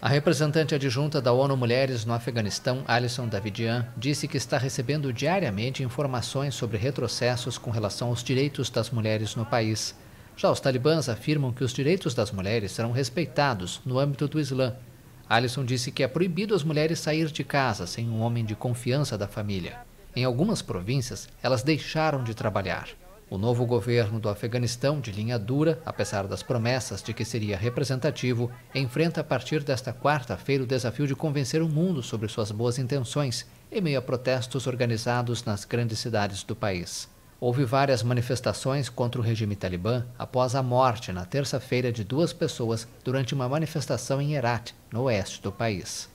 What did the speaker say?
A representante adjunta da ONU Mulheres no Afeganistão, Alison Davidian, disse que está recebendo diariamente informações sobre retrocessos com relação aos direitos das mulheres no país. Já os talibãs afirmam que os direitos das mulheres serão respeitados no âmbito do Islã. Alison disse que é proibido as mulheres sair de casa sem um homem de confiança da família. Em algumas províncias, elas deixaram de trabalhar. O novo governo do Afeganistão, de linha dura, apesar das promessas de que seria representativo, enfrenta a partir desta quarta-feira o desafio de convencer o mundo sobre suas boas intenções, em meio a protestos organizados nas grandes cidades do país. Houve várias manifestações contra o regime talibã após a morte na terça-feira de duas pessoas durante uma manifestação em Herat, no oeste do país.